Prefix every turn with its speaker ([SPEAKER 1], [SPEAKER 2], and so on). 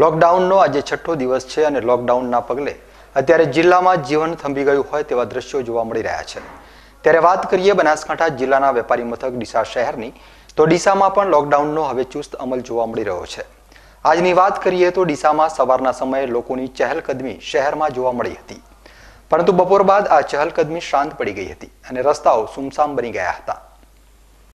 [SPEAKER 1] લોકડાઉનનો આજે છઠ્ઠો દિવસ છે અને લોકડાઉનના પગલે અત્યારે જિલ્લામાં જીવન થંભી ગયું હોય તેવા દ્રશ્યો જોવા મળી રહ્યા છે ત્યારે વાત કરીએ બનાસકાંઠા જિલ્લાના વેપારી મથક ડીસા શહેરની તો ડીસામાં પણ લોકડાઉનનો હવે ચુસ્ત અમલ જોવા મળી રહ્યો છે આજની વાત કરીએ તો ડીસામાં સવારના સમયે લોકોની ચહેલકદમી શહેરમાં જોવા મળી હતી પરંતુ બપોર બાદ આ ચહલકદમી શાંત પડી ગઈ હતી અને રસ્તાઓ સુમસામ બની ગયા હતા